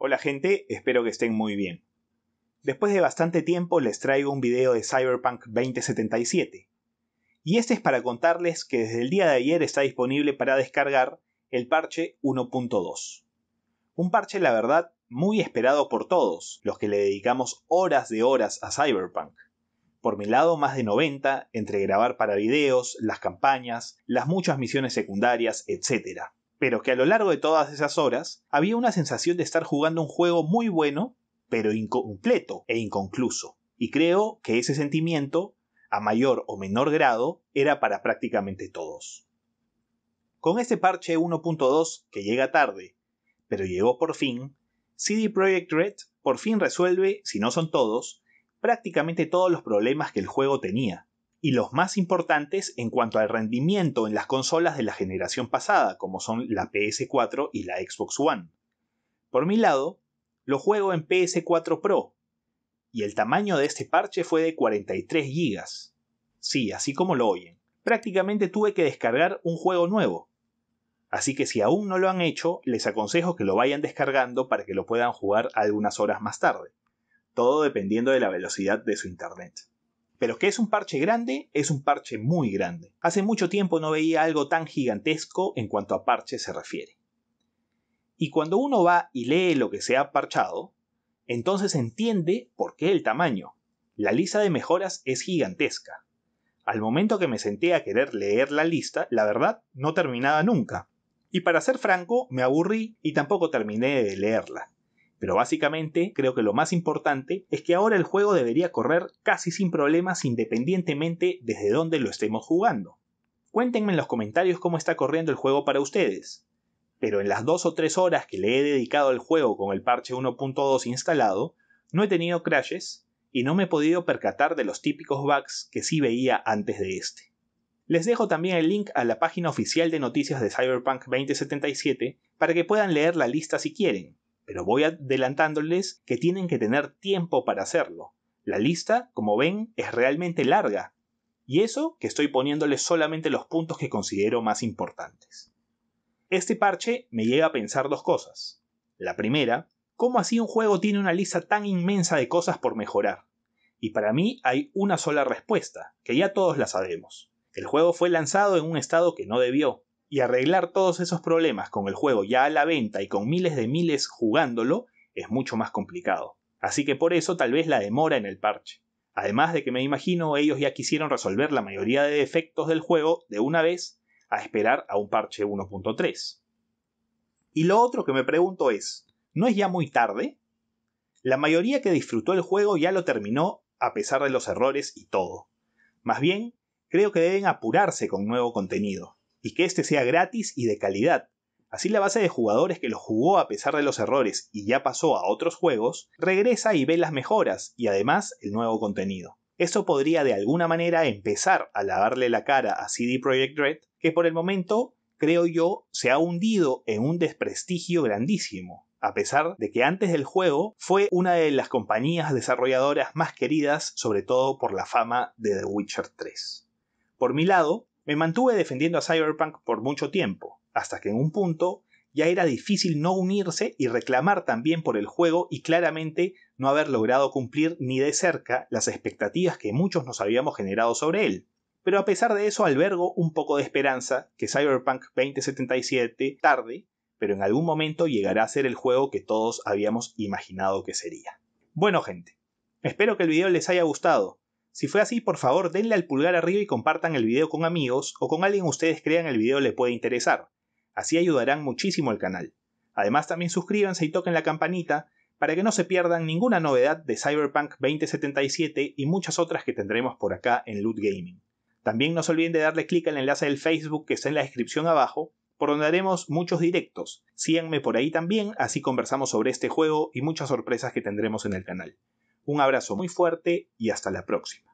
Hola gente, espero que estén muy bien. Después de bastante tiempo les traigo un video de Cyberpunk 2077. Y este es para contarles que desde el día de ayer está disponible para descargar el parche 1.2. Un parche, la verdad, muy esperado por todos, los que le dedicamos horas de horas a Cyberpunk. Por mi lado, más de 90, entre grabar para videos, las campañas, las muchas misiones secundarias, etcétera pero que a lo largo de todas esas horas había una sensación de estar jugando un juego muy bueno, pero incompleto e inconcluso. Y creo que ese sentimiento, a mayor o menor grado, era para prácticamente todos. Con este parche 1.2, que llega tarde, pero llegó por fin, CD Projekt Red por fin resuelve, si no son todos, prácticamente todos los problemas que el juego tenía, y los más importantes en cuanto al rendimiento en las consolas de la generación pasada, como son la PS4 y la Xbox One. Por mi lado, lo juego en PS4 Pro, y el tamaño de este parche fue de 43 GB. Sí, así como lo oyen. Prácticamente tuve que descargar un juego nuevo. Así que si aún no lo han hecho, les aconsejo que lo vayan descargando para que lo puedan jugar algunas horas más tarde. Todo dependiendo de la velocidad de su internet. Pero que es un parche grande, es un parche muy grande. Hace mucho tiempo no veía algo tan gigantesco en cuanto a parche se refiere. Y cuando uno va y lee lo que se ha parchado, entonces entiende por qué el tamaño. La lista de mejoras es gigantesca. Al momento que me senté a querer leer la lista, la verdad, no terminaba nunca. Y para ser franco, me aburrí y tampoco terminé de leerla. Pero básicamente creo que lo más importante es que ahora el juego debería correr casi sin problemas independientemente desde donde lo estemos jugando. Cuéntenme en los comentarios cómo está corriendo el juego para ustedes. Pero en las dos o tres horas que le he dedicado al juego con el parche 1.2 instalado, no he tenido crashes y no me he podido percatar de los típicos bugs que sí veía antes de este. Les dejo también el link a la página oficial de noticias de Cyberpunk 2077 para que puedan leer la lista si quieren, pero voy adelantándoles que tienen que tener tiempo para hacerlo. La lista, como ven, es realmente larga, y eso que estoy poniéndoles solamente los puntos que considero más importantes. Este parche me lleva a pensar dos cosas. La primera, ¿cómo así un juego tiene una lista tan inmensa de cosas por mejorar? Y para mí hay una sola respuesta, que ya todos la sabemos. El juego fue lanzado en un estado que no debió, y arreglar todos esos problemas con el juego ya a la venta y con miles de miles jugándolo es mucho más complicado. Así que por eso tal vez la demora en el parche. Además de que me imagino ellos ya quisieron resolver la mayoría de defectos del juego de una vez a esperar a un parche 1.3. Y lo otro que me pregunto es, ¿no es ya muy tarde? La mayoría que disfrutó el juego ya lo terminó a pesar de los errores y todo. Más bien, creo que deben apurarse con nuevo contenido y que este sea gratis y de calidad. Así la base de jugadores que lo jugó a pesar de los errores y ya pasó a otros juegos, regresa y ve las mejoras y además el nuevo contenido. Eso podría de alguna manera empezar a lavarle la cara a CD Projekt Red, que por el momento, creo yo, se ha hundido en un desprestigio grandísimo, a pesar de que antes del juego fue una de las compañías desarrolladoras más queridas, sobre todo por la fama de The Witcher 3. Por mi lado, me mantuve defendiendo a Cyberpunk por mucho tiempo, hasta que en un punto ya era difícil no unirse y reclamar también por el juego y claramente no haber logrado cumplir ni de cerca las expectativas que muchos nos habíamos generado sobre él. Pero a pesar de eso albergo un poco de esperanza que Cyberpunk 2077 tarde, pero en algún momento llegará a ser el juego que todos habíamos imaginado que sería. Bueno gente, espero que el video les haya gustado. Si fue así, por favor denle al pulgar arriba y compartan el video con amigos o con alguien ustedes crean el video le puede interesar. Así ayudarán muchísimo al canal. Además también suscríbanse y toquen la campanita para que no se pierdan ninguna novedad de Cyberpunk 2077 y muchas otras que tendremos por acá en Loot Gaming. También no se olviden de darle clic al enlace del Facebook que está en la descripción abajo, por donde haremos muchos directos. Síganme por ahí también, así conversamos sobre este juego y muchas sorpresas que tendremos en el canal. Un abrazo muy fuerte y hasta la próxima.